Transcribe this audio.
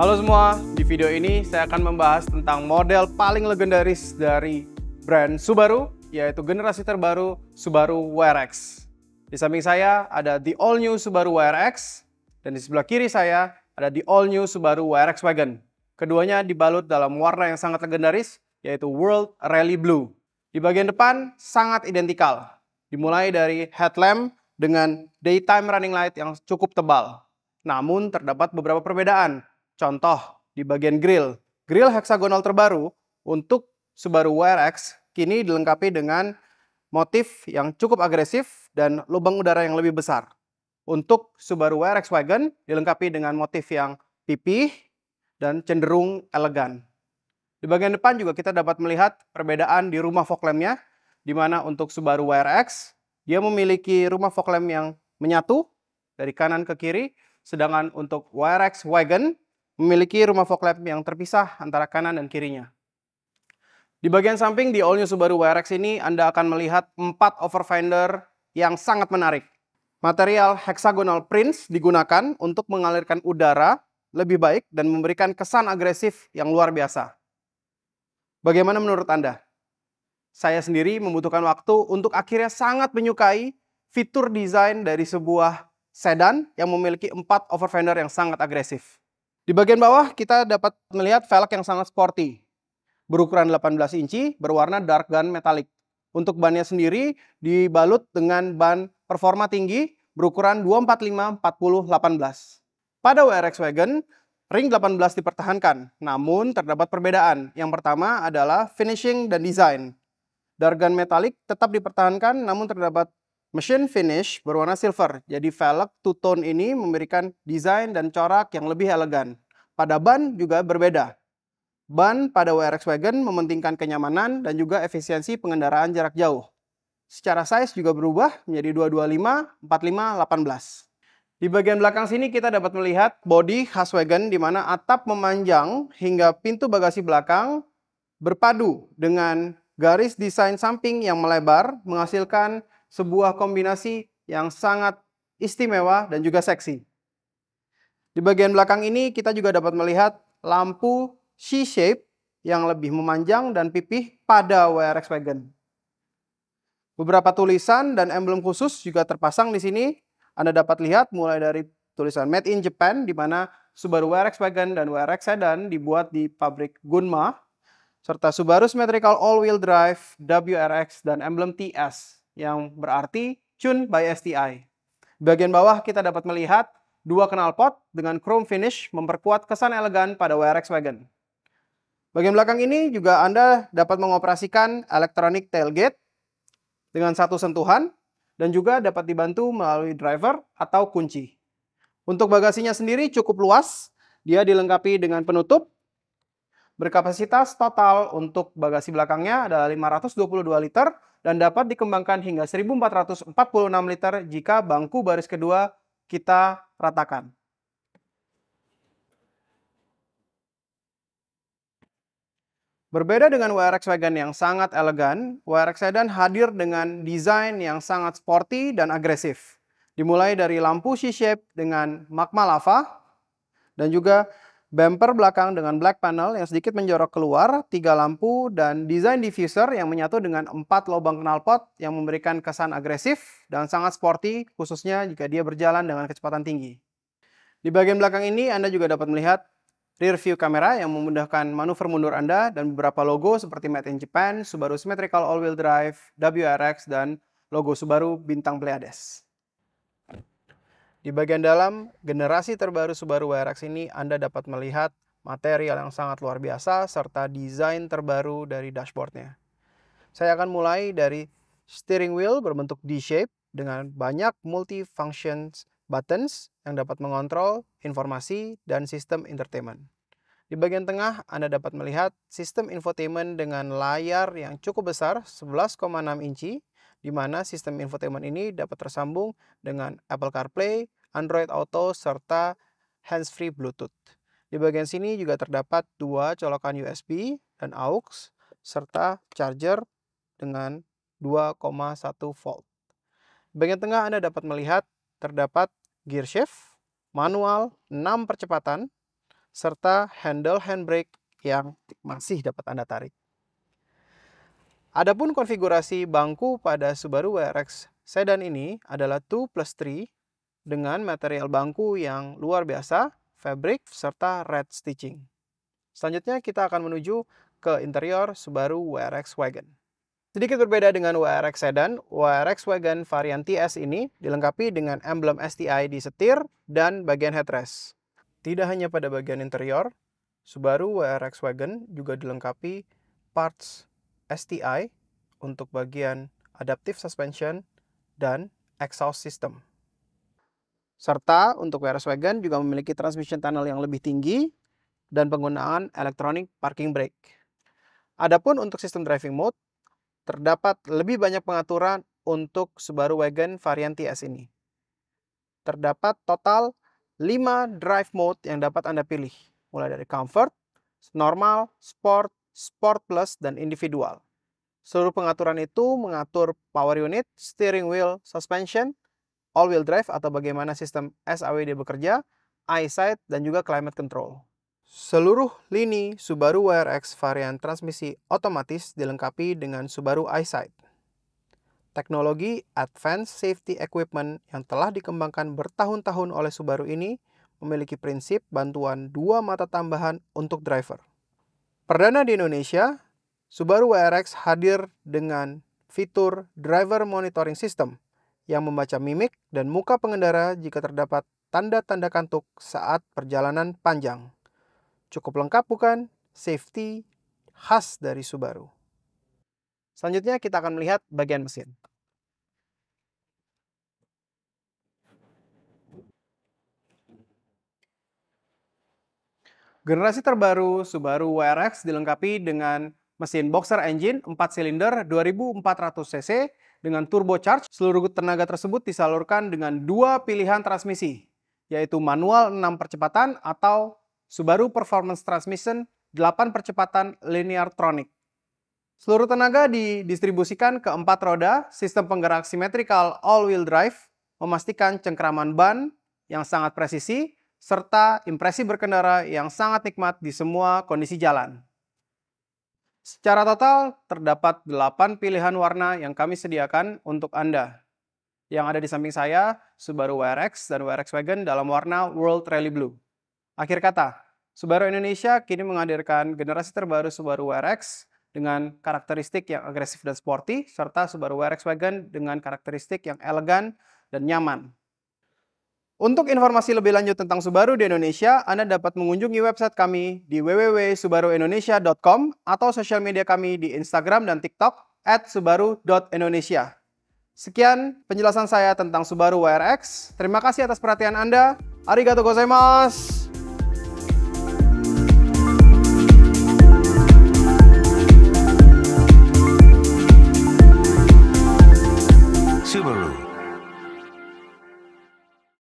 Halo semua, di video ini saya akan membahas tentang model paling legendaris dari brand Subaru, yaitu generasi terbaru Subaru WRX. Di samping saya ada the all new Subaru WRX, dan di sebelah kiri saya ada the all new Subaru WRX Wagon. Keduanya dibalut dalam warna yang sangat legendaris, yaitu World Rally Blue. Di bagian depan sangat identikal, dimulai dari headlamp dengan daytime running light yang cukup tebal. Namun terdapat beberapa perbedaan, Contoh di bagian grill. Grill heksagonal terbaru untuk Subaru WRX kini dilengkapi dengan motif yang cukup agresif dan lubang udara yang lebih besar. Untuk Subaru WRX Wagon dilengkapi dengan motif yang pipih dan cenderung elegan. Di bagian depan juga kita dapat melihat perbedaan di rumah fog lampnya, di mana untuk Subaru WRX, dia memiliki rumah fog lamp yang menyatu dari kanan ke kiri, sedangkan untuk WRX Wagon, memiliki rumah fog lamp yang terpisah antara kanan dan kirinya. Di bagian samping di all-new Subaru WRX ini Anda akan melihat empat overfinder yang sangat menarik. Material hexagonal prints digunakan untuk mengalirkan udara lebih baik dan memberikan kesan agresif yang luar biasa. Bagaimana menurut Anda? Saya sendiri membutuhkan waktu untuk akhirnya sangat menyukai fitur desain dari sebuah sedan yang memiliki empat overfender yang sangat agresif. Di bagian bawah kita dapat melihat velg yang sangat sporty. Berukuran 18 inci, berwarna dark gun metallic Untuk bannya sendiri dibalut dengan ban performa tinggi berukuran 245 40 18. Pada WRX Wagon, ring 18 dipertahankan, namun terdapat perbedaan. Yang pertama adalah finishing dan desain. Dark gun metalik tetap dipertahankan, namun terdapat Machine finish berwarna silver, jadi velg two-tone ini memberikan desain dan corak yang lebih elegan. Pada ban juga berbeda. Ban pada WRX Wagon mementingkan kenyamanan dan juga efisiensi pengendaraan jarak jauh. Secara size juga berubah menjadi 225, 45, 18. Di bagian belakang sini kita dapat melihat bodi khas wagon di mana atap memanjang hingga pintu bagasi belakang berpadu dengan garis desain samping yang melebar menghasilkan sebuah kombinasi yang sangat istimewa dan juga seksi. Di bagian belakang ini kita juga dapat melihat lampu C-shape yang lebih memanjang dan pipih pada WRX Wagon. Beberapa tulisan dan emblem khusus juga terpasang di sini. Anda dapat lihat mulai dari tulisan Made in Japan di mana Subaru WRX Wagon dan WRX Sedan dibuat di pabrik Gunma serta Subaru Symmetrical All-Wheel Drive, WRX, dan emblem TS yang berarti Chun by STI. Bagian bawah kita dapat melihat dua knalpot dengan chrome finish memperkuat kesan elegan pada WRX wagon. Bagian belakang ini juga Anda dapat mengoperasikan electronic tailgate dengan satu sentuhan dan juga dapat dibantu melalui driver atau kunci. Untuk bagasinya sendiri cukup luas, dia dilengkapi dengan penutup. Berkapasitas total untuk bagasi belakangnya adalah 522 liter dan dapat dikembangkan hingga 1446 liter jika bangku baris kedua kita ratakan. Berbeda dengan WRX Wagon yang sangat elegan, WRX Sedan hadir dengan desain yang sangat sporty dan agresif. Dimulai dari lampu C-shape dengan magma lava dan juga Bumper belakang dengan black panel yang sedikit menjorok keluar, tiga lampu, dan desain diffuser yang menyatu dengan empat lubang knalpot yang memberikan kesan agresif dan sangat sporty, khususnya jika dia berjalan dengan kecepatan tinggi. Di bagian belakang ini, Anda juga dapat melihat rear view kamera yang memudahkan manuver mundur Anda dan beberapa logo seperti Made in Japan, Subaru Symmetrical All-Wheel Drive, WRX, dan logo Subaru Bintang Pleiades. Di bagian dalam generasi terbaru Subaru WRX ini Anda dapat melihat material yang sangat luar biasa serta desain terbaru dari dashboardnya. Saya akan mulai dari steering wheel berbentuk D-shape dengan banyak multifunction buttons yang dapat mengontrol informasi dan sistem entertainment. Di bagian tengah, Anda dapat melihat sistem infotainment dengan layar yang cukup besar, 11,6 inci, di mana sistem infotainment ini dapat tersambung dengan Apple CarPlay, Android Auto, serta hands-free Bluetooth. Di bagian sini juga terdapat dua colokan USB dan AUX, serta charger dengan 2,1 volt. Di bagian tengah Anda dapat melihat terdapat gear shift, manual 6 percepatan, serta handle handbrake yang masih dapat Anda tarik. Adapun konfigurasi bangku pada Subaru WRX sedan ini adalah 2 plus 3 dengan material bangku yang luar biasa, fabric, serta red stitching. Selanjutnya kita akan menuju ke interior Subaru WRX Wagon. Sedikit berbeda dengan WRX sedan, WRX Wagon varian TS ini dilengkapi dengan emblem STI di setir dan bagian headrest. Tidak hanya pada bagian interior, Subaru WRX Wagon juga dilengkapi parts STI untuk bagian adaptive suspension dan exhaust system. Serta untuk wagon juga memiliki transmission tunnel yang lebih tinggi dan penggunaan electronic parking brake. Adapun untuk sistem driving mode, terdapat lebih banyak pengaturan untuk Subaru Wagon varian TS ini. Terdapat total 5 drive mode yang dapat Anda pilih, mulai dari comfort, normal, sport, Sport Plus, dan Individual. Seluruh pengaturan itu mengatur power unit, steering wheel, suspension, all-wheel drive atau bagaimana sistem SAWD bekerja, eyesight, dan juga climate control. Seluruh lini Subaru WRX varian transmisi otomatis dilengkapi dengan Subaru eyesight. Teknologi Advanced Safety Equipment yang telah dikembangkan bertahun-tahun oleh Subaru ini memiliki prinsip bantuan dua mata tambahan untuk driver. Perdana di Indonesia, Subaru WRX hadir dengan fitur Driver Monitoring System yang membaca mimik dan muka pengendara jika terdapat tanda-tanda kantuk saat perjalanan panjang. Cukup lengkap bukan? Safety khas dari Subaru. Selanjutnya kita akan melihat bagian mesin. Generasi terbaru Subaru WRX dilengkapi dengan mesin boxer engine 4 silinder 2400 cc dengan turbocharge. Seluruh tenaga tersebut disalurkan dengan dua pilihan transmisi, yaitu manual 6 percepatan atau Subaru Performance Transmission 8 percepatan linear tronic. Seluruh tenaga didistribusikan ke empat roda, sistem penggerak simetrikal all-wheel drive, memastikan cengkeraman ban yang sangat presisi serta impresi berkendara yang sangat nikmat di semua kondisi jalan. Secara total, terdapat 8 pilihan warna yang kami sediakan untuk Anda. Yang ada di samping saya, Subaru WRX dan WRX Wagon dalam warna World Rally Blue. Akhir kata, Subaru Indonesia kini menghadirkan generasi terbaru Subaru WRX dengan karakteristik yang agresif dan sporty, serta Subaru WRX Wagon dengan karakteristik yang elegan dan nyaman. Untuk informasi lebih lanjut tentang Subaru di Indonesia, Anda dapat mengunjungi website kami di www.subaruindonesia.com atau sosial media kami di Instagram dan TikTok at subaru.indonesia. Sekian penjelasan saya tentang Subaru WRX. Terima kasih atas perhatian Anda. Arigato gozaimasu.